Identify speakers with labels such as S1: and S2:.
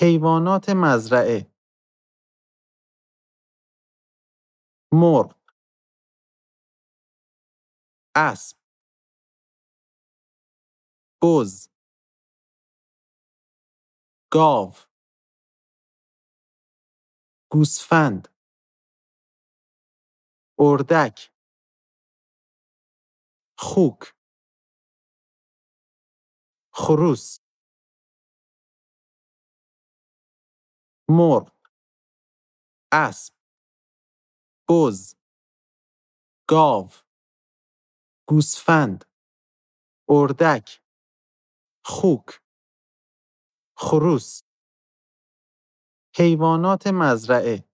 S1: حیوانات مزرعه مرغ اسب بز گاو گوسفند اردک خوک خروس مرغ اسب بز گاو گوسفند اردک خوک خروس حیوانات مزرعه